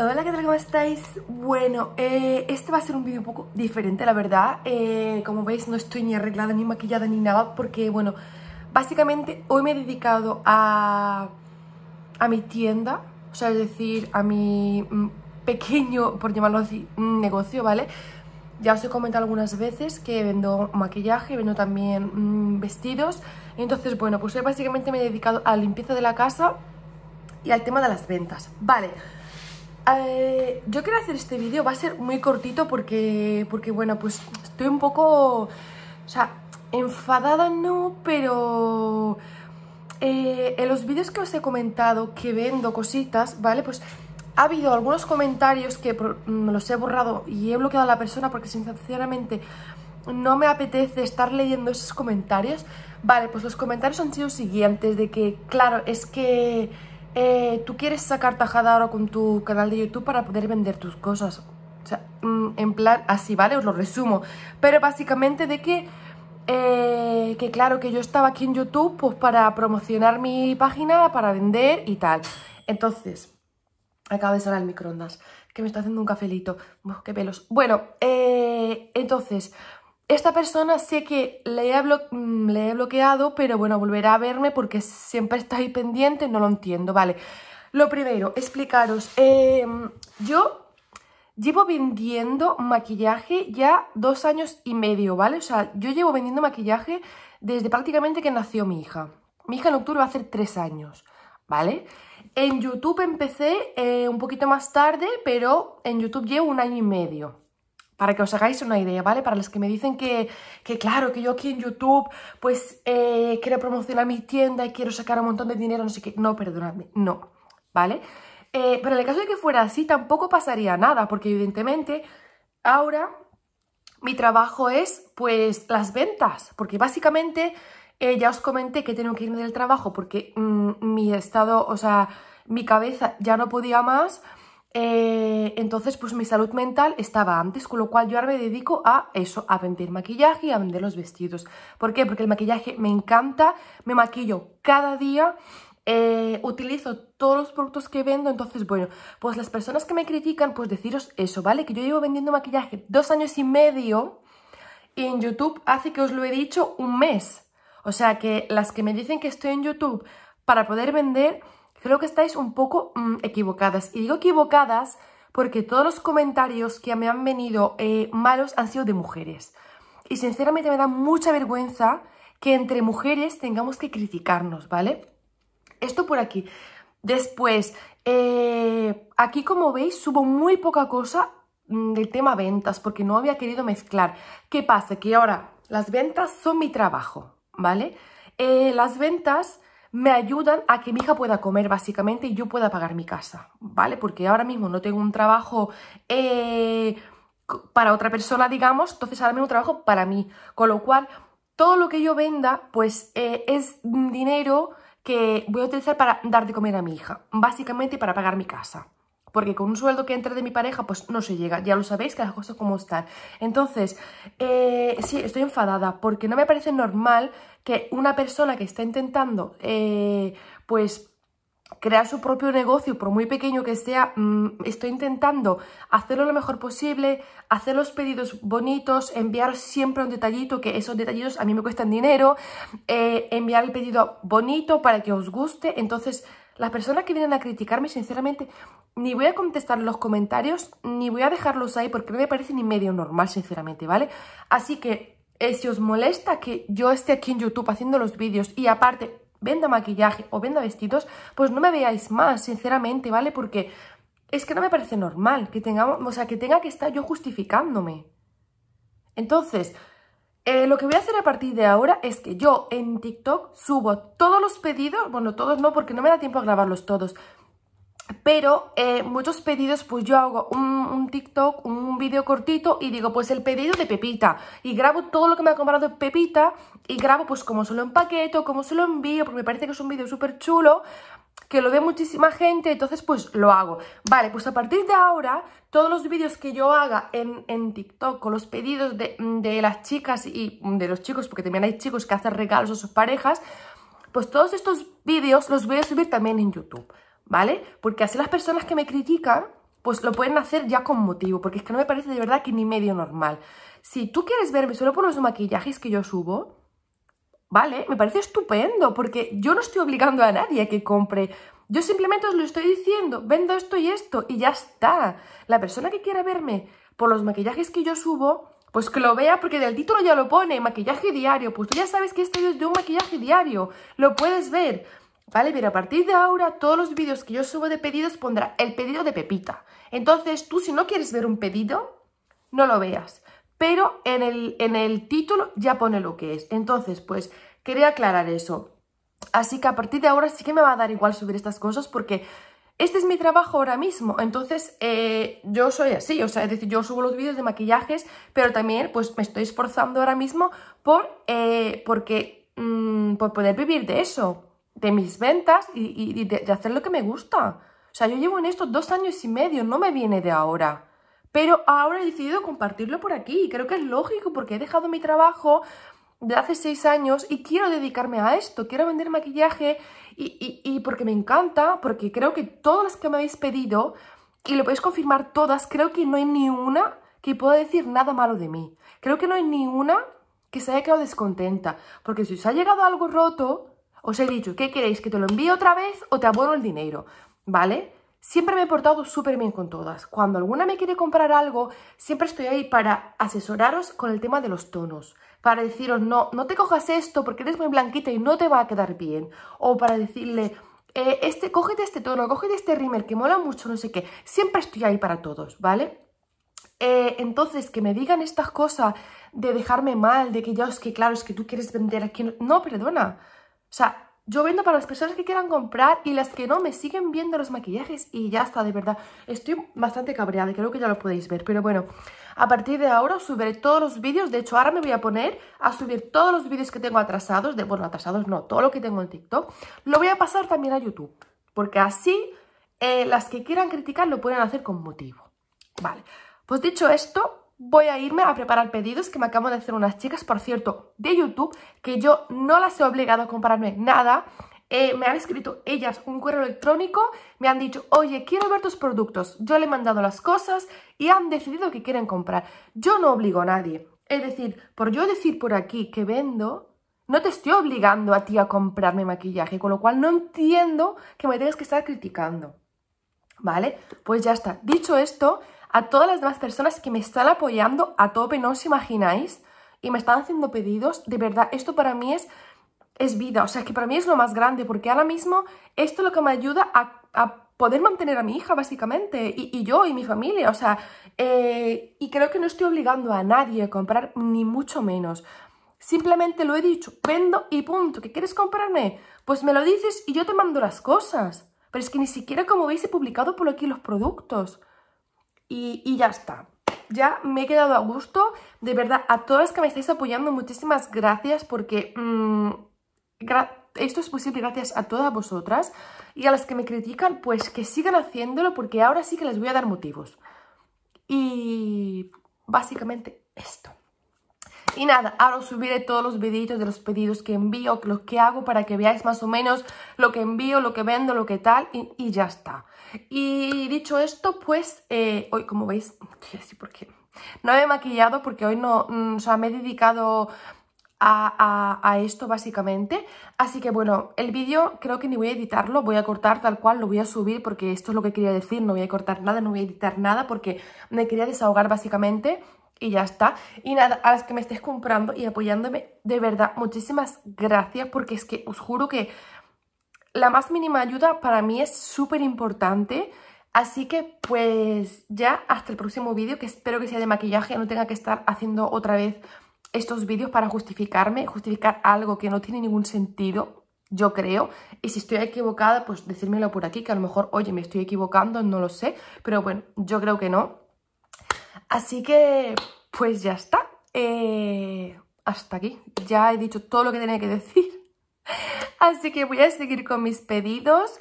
Hola, ¿qué tal? ¿Cómo estáis? Bueno, eh, este va a ser un vídeo un poco diferente, la verdad. Eh, como veis, no estoy ni arreglada, ni maquillada, ni nada, porque, bueno, básicamente hoy me he dedicado a, mi tienda, o sea, es decir, a mi mm, pequeño, por llamarlo así, mm, negocio, ¿vale? Ya os he comentado algunas veces que vendo maquillaje, vendo también mm, vestidos. Entonces, bueno, pues hoy básicamente me he dedicado a la limpieza de la casa y al tema de las ventas. Vale, eh, yo quiero hacer este vídeo, va a ser muy cortito porque, porque bueno, pues estoy un poco, o sea, enfadada no, pero eh, en los vídeos que os he comentado que vendo cositas, ¿vale? Pues ha habido algunos comentarios que me mm, los he borrado y he bloqueado a la persona porque sinceramente no me apetece estar leyendo esos comentarios. Vale, pues los comentarios han sido siguientes, de que, claro, es que eh, tú quieres sacar tajada ahora con tu canal de YouTube para poder vender tus cosas. O sea, mm, en plan, así, ¿vale? Os lo resumo. Pero básicamente de que, eh, que claro, que yo estaba aquí en YouTube pues para promocionar mi página, para vender y tal. Entonces, acaba de salir el microondas, que me está haciendo un cafelito. ¡Qué pelos! Bueno, eh, entonces, esta persona sé que mm, le he, bloqueado, pero bueno, volverá a verme porque siempre está ahí pendiente, no lo entiendo, vale. Lo primero, explicaros, em, yo llevo vendiendo maquillaje ya dos años y medio, ¿vale? O sea, yo llevo vendiendo maquillaje desde prácticamente que nació mi hija. Mi hija en octubre va a hacer tres años, ¿vale? En YouTube empecé eh, un poquito más tarde, pero en YouTube llevo un año y medio. Para que os hagáis una idea, ¿vale? Para los que me dicen que, claro, que yo aquí en YouTube, pues eh, quiero promocionar mi tienda y quiero sacar un montón de dinero, no sé qué. No, perdonadme, no, ¿vale? Eh, pero en el caso de que fuera así, tampoco pasaría nada, porque evidentemente ahora mi trabajo es, pues, las ventas, porque básicamente eh, ya os comenté que tengo que irme del trabajo porque mm, mi estado, o sea, mi cabeza ya no podía más eh, entonces, pues mi salud mental estaba antes, con lo cual yo ahora me dedico a eso, a vender maquillaje y a vender los vestidos. ¿Por qué? Porque el maquillaje me encanta, me maquillo cada día. Eh, utilizo todos los productos que vendo, entonces bueno, pues las personas que me critican, pues deciros eso, ¿vale? Que yo llevo vendiendo maquillaje dos años y medio y en YouTube hace que os lo he dicho un mes. O sea que las que me dicen que estoy en YouTube para poder vender, creo que estáis un poco mm, equivocadas. Y digo equivocadas porque todos los comentarios que me han venido eh, malos han sido de mujeres. Y sinceramente me da mucha vergüenza que entre mujeres tengamos que criticarnos, ¿vale? Esto por aquí. Después, eh, aquí como veis subo muy poca cosa mm, del tema ventas porque no había querido mezclar. ¿Qué pasa? Que ahora las ventas son mi trabajo, ¿vale? Eh, las ventas me ayudan a que mi hija pueda comer básicamente y yo pueda pagar mi casa, ¿vale? Porque ahora mismo no tengo un trabajo eh, para otra persona, digamos, entonces ahora mismo trabajo para mí, con lo cual todo lo que yo venda pues eh, es dinero que voy a utilizar para dar de comer a mi hija, básicamente para pagar mi casa. Porque con un sueldo que entra de mi pareja, pues no se llega. Ya lo sabéis que las cosas como están. Entonces, eh, sí, estoy enfadada porque no me parece normal que una persona que está intentando, eh, pues, crear su propio negocio, por muy pequeño que sea, mm, estoy intentando hacerlo lo mejor posible, hacer los pedidos bonitos, enviar siempre un detallito, que esos detallitos a mí me cuestan dinero, eh, enviar el pedido bonito para que os guste. Entonces, las personas que vienen a criticarme, sinceramente, ni voy a contestar los comentarios, ni voy a dejarlos ahí porque no me parece ni medio normal, sinceramente, ¿vale? Así que eh, si os molesta que yo esté aquí en YouTube haciendo los vídeos y aparte venda maquillaje o venda vestidos, pues no me veáis más, sinceramente, ¿vale? Porque es que no me parece normal que tengamos, o sea, que tenga que estar yo justificándome. Entonces, eh, lo que voy a hacer a partir de ahora es que yo en TikTok subo todos los pedidos, bueno, todos no, porque no me da tiempo a grabarlos todos, pero eh, muchos pedidos pues yo hago un, TikTok, un vídeo cortito y digo pues el pedido de Pepita y grabo todo lo que me ha comprado Pepita y grabo pues como se lo empaqueto, cómo se lo envío porque me parece que es un vídeo súper chulo que lo ve muchísima gente, entonces pues lo hago. Vale, pues a partir de ahora, todos los vídeos que yo haga en, TikTok con los pedidos de, de las chicas y de los chicos, porque también hay chicos que hacen regalos a sus parejas, pues todos estos vídeos los voy a subir también en YouTube. ¿vale? Porque así las personas que me critican, pues lo pueden hacer ya con motivo, porque es que no me parece de verdad que ni medio normal. Si tú quieres verme solo por los maquillajes que yo subo, ¿vale? Me parece estupendo, porque yo no estoy obligando a nadie a que compre. Yo simplemente os lo estoy diciendo, vendo esto y esto, y ya está. La persona que quiera verme por los maquillajes que yo subo, pues que lo vea, porque del título ya lo pone, maquillaje diario. Pues tú ya sabes que esto es de un maquillaje diario, lo puedes ver. ¿vale? Pero a partir de ahora, todos los vídeos que yo subo de pedidos pondrá el pedido de Pepita. Entonces, tú si no quieres ver un pedido, no lo veas. Pero en el, en el título ya pone lo que es. Entonces, pues, quería aclarar eso. Así que a partir de ahora sí que me va a dar igual subir estas cosas porque este es mi trabajo ahora mismo, entonces eh, yo soy así, o sea, es decir, yo subo los vídeos de maquillajes, pero también pues me estoy esforzando ahora mismo por, eh, porque, mm, por poder vivir de eso de mis ventas y, de, hacer lo que me gusta. O sea, yo llevo en esto dos años y medio, no me viene de ahora. Pero ahora he decidido compartirlo por aquí y creo que es lógico porque he dejado mi trabajo de hace seis años y quiero dedicarme a esto, quiero vender maquillaje y, y porque me encanta, porque creo que todas las que me habéis pedido, y lo podéis confirmar todas, creo que no hay ni una que pueda decir nada malo de mí. Creo que no hay ni una que se haya quedado descontenta, porque si os ha llegado algo roto, os he dicho, ¿qué queréis? ¿Que te lo envíe otra vez o te abono el dinero? ¿Vale? Siempre me he portado súper bien con todas. Cuando alguna me quiere comprar algo, siempre estoy ahí para asesoraros con el tema de los tonos. Para deciros, no, no te cojas esto porque eres muy blanquita y no te va a quedar bien. O para decirle, eh, este, cógete este tono, cógete este rímel que mola mucho, no sé qué. Siempre estoy ahí para todos, ¿vale? Eh, entonces, que me digan estas cosas de dejarme mal, de que ya es que claro, es que tú quieres vender aquí. No, perdona. O sea, yo vendo para las personas que quieran comprar y las que no me siguen viendo los maquillajes y ya está, de verdad. Estoy bastante cabreada y creo que ya lo podéis ver. Pero bueno, a partir de ahora subiré todos los vídeos. De hecho, ahora me voy a poner a subir todos los vídeos que tengo atrasados. De, bueno, atrasados no, todo lo que tengo en TikTok. Lo voy a pasar también a YouTube. Porque así eh, las que quieran criticar lo pueden hacer con motivo. Vale, pues dicho esto, voy a irme a preparar pedidos que me acaban de hacer unas chicas, por cierto, de YouTube, que yo no las he obligado a comprarme nada. Eh, me han escrito ellas un correo electrónico, me han dicho, oye, quiero ver tus productos. Yo le he mandado las cosas y han decidido que quieren comprar. Yo no obligo a nadie. Es decir, por yo decir por aquí que vendo, no te estoy obligando a ti a comprarme maquillaje, con lo cual no entiendo que me tengas que estar criticando. ¿Vale? Pues ya está. Dicho esto, a todas las demás personas que me están apoyando a tope, no os imagináis, y me están haciendo pedidos. De verdad, esto para mí es, es vida, o sea, que para mí es lo más grande, porque ahora mismo esto es lo que me ayuda a, a poder mantener a mi hija, básicamente, y, yo y mi familia, o sea, eh, y creo que no estoy obligando a nadie a comprar, ni mucho menos. Simplemente lo he dicho, vendo y punto. ¿Qué quieres comprarme? Pues me lo dices y yo te mando las cosas. Pero es que ni siquiera, como veis, he publicado por aquí los productos y, ya está. Ya me he quedado a gusto. De verdad, a todas las que me estáis apoyando, muchísimas gracias porque mm, esto es posible gracias a todas vosotras. Y a las que me critican, pues que sigan haciéndolo porque ahora sí que les voy a dar motivos. Y básicamente esto. Y nada, ahora os subiré todos los videitos de los pedidos que envío, los que hago para que veáis más o menos lo que envío, lo que vendo, lo que tal y ya está. Y dicho esto, pues eh, hoy, como veis, sí, porque no me he maquillado porque hoy no, mm, o sea, me he dedicado a, esto básicamente. Así que bueno, el vídeo creo que ni voy a editarlo, voy a cortar tal cual, lo voy a subir porque esto es lo que quería decir, no voy a cortar nada, no voy a editar nada porque me quería desahogar básicamente y ya está. Y nada, a las que me estés comprando y apoyándome, de verdad, muchísimas gracias porque es que os juro que la más mínima ayuda para mí es súper importante. Así que pues ya hasta el próximo vídeo, que espero que sea de maquillaje, no tenga que estar haciendo otra vez estos vídeos para justificarme, justificar algo que no tiene ningún sentido, yo creo. Y si estoy equivocada, pues decírmelo por aquí, que a lo mejor, oye, me estoy equivocando, no lo sé, pero bueno, yo creo que no. Así que pues ya está. Eh, hasta aquí. Ya he dicho todo lo que tenía que decir. Así que voy a seguir con mis pedidos.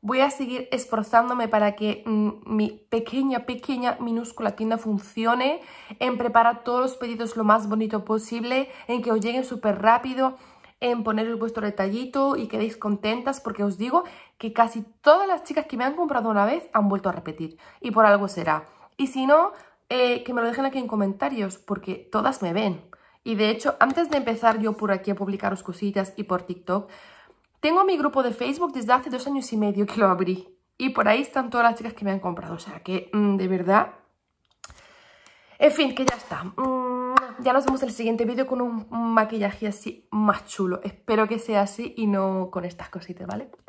Voy a seguir esforzándome para que mm, mi pequeña, pequeña, minúscula tienda funcione, en preparar todos los pedidos lo más bonito posible, en que os lleguen súper rápido, en poneros vuestro detallito y quedéis contentas, porque os digo que casi todas las chicas que me han comprado una vez han vuelto a repetir, y por algo será. Y si no, eh, que me lo dejen aquí en comentarios, porque todas me ven. Y de hecho, antes de empezar yo por aquí a publicaros cositas y por TikTok, tengo mi grupo de Facebook desde hace dos años y medio que lo abrí. Y por ahí están todas las chicas que me han comprado. O sea que, mm, de verdad... En fin, que ya está. Mm, ya nos vemos en el siguiente vídeo con un maquillaje así más chulo. Espero que sea así y no con estas cositas, ¿vale?